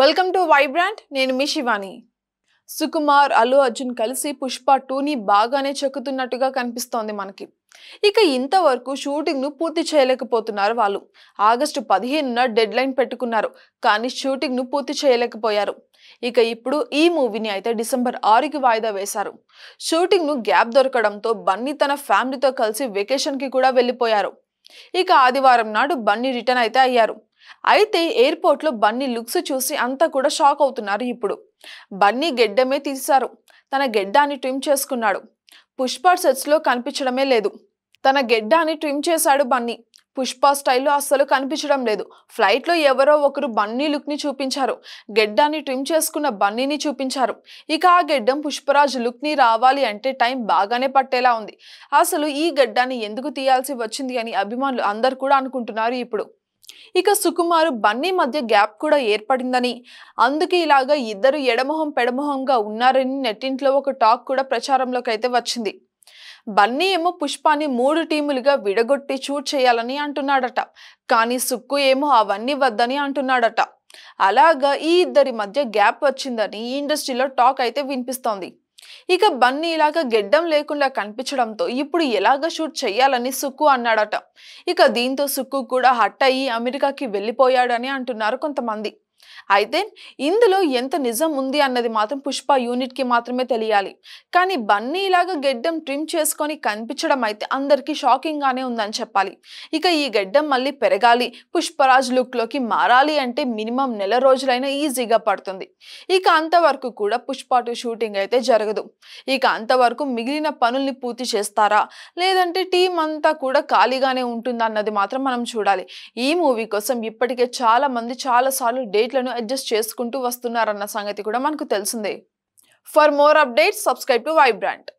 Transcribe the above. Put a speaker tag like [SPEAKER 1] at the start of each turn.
[SPEAKER 1] welcome to Vibrant నేను మీ శివాని సుకుమార్ అల్లు అర్జున్ కలిసి పుష్ప టూని బాగానే చెక్కుతున్నట్టుగా కనిపిస్తోంది మనకి ఇక ఇంతవరకు షూటింగ్ను పూర్తి చేయలేకపోతున్నారు వాళ్ళు ఆగస్టు పదిహేనున డెడ్ లైన్ పెట్టుకున్నారు కానీ షూటింగ్ను పూర్తి చేయలేకపోయారు ఇక ఇప్పుడు ఈ మూవీని అయితే డిసెంబర్ ఆరుకి వాయిదా వేశారు షూటింగ్ను గ్యాప్ దొరకడంతో బన్నీ తన ఫ్యామిలీతో కలిసి వెకేషన్కి కూడా వెళ్ళిపోయారు ఇక ఆదివారం నాడు బన్నీ రిటర్న్ అయితే అయ్యారు అయితే ఎయిర్పోర్ట్లో బన్నీ లుక్స్ చూసి అంతా కూడా షాక్ అవుతున్నారు ఇప్పుడు బన్నీ గెడ్డమే తీశారు తన గెడ్డాన్ని ట్రిమ్ చేసుకున్నాడు పుష్ప సెట్స్లో కనిపించడమే లేదు తన గెడ్డాన్ని ట్రిమ్ చేశాడు బన్నీ పుష్ప స్టైల్లో అస్సలు కనిపించడం లేదు ఫ్లైట్లో ఎవరో ఒకరు బన్నీ లుక్ని చూపించారు గెడ్డాన్ని ట్రిమ్ చేసుకున్న బన్నీని చూపించారు ఇక ఆ గెడ్డం పుష్పరాజ్ లుక్ని రావాలి అంటే టైం బాగానే పట్టేలా ఉంది అసలు ఈ గెడ్డాన్ని ఎందుకు తీయాల్సి వచ్చింది అని అభిమానులు అందరు కూడా అనుకుంటున్నారు ఇప్పుడు ఇక సుకుమారు బన్నీ మధ్య గ్యాప్ కూడా ఏర్పడిందని అందుకే ఇలాగా ఇద్దరు ఎడమొహం పెడమొహంగా ఉన్నారని నెట్టింట్లో ఒక టాక్ కూడా ప్రచారంలోకి అయితే వచ్చింది బన్నీ ఏమో పుష్పాని మూడు టీములుగా విడగొట్టి చూట్ చేయాలని అంటున్నాడట కానీ సుక్కు ఏమో అవన్నీ వద్దని అంటున్నాడట అలాగా ఈ ఇద్దరి మధ్య గ్యాప్ వచ్చిందని ఈ ఇండస్ట్రీలో టాక్ అయితే వినిపిస్తోంది ఇక బన్నీ ఇలాగ గెడ్డం లేకుండా కనిపించడంతో ఇప్పుడు ఎలాగ షూట్ చేయాలని సుక్కు అన్నాడట ఇక దీంతో సుక్కు కూడా హట్ అయ్యి అమెరికాకి వెళ్ళిపోయాడని అంటున్నారు కొంతమంది అయితే ఇందులో ఎంత నిజం ఉంది అన్నది మాత్రం పుష్ప యూనిట్కి మాత్రమే తెలియాలి కానీ బన్నీలాగా గెడ్డం ట్రిమ్ చేసుకొని కనిపించడం అయితే అందరికీ షాకింగ్గానే ఉందని చెప్పాలి ఇక ఈ గెడ్డం మళ్ళీ పెరగాలి పుష్పరాజ్ లుక్లోకి మారాలి అంటే మినిమం నెల రోజులైనా ఈజీగా పడుతుంది ఇక అంతవరకు కూడా పుష్ప టూ షూటింగ్ అయితే జరగదు ఇక అంతవరకు మిగిలిన పనుల్ని పూర్తి చేస్తారా లేదంటే టీం అంతా కూడా ఖాళీగానే ఉంటుందన్నది మాత్రం మనం చూడాలి ఈ మూవీ కోసం ఇప్పటికే చాలా మంది చాలాసార్లు డేట్ రేట్లను అడ్జస్ట్ చేసుకుంటూ వస్తున్నారన్న సంగతి కూడా మనకు తెలిసిందే for more updates subscribe to Vibrant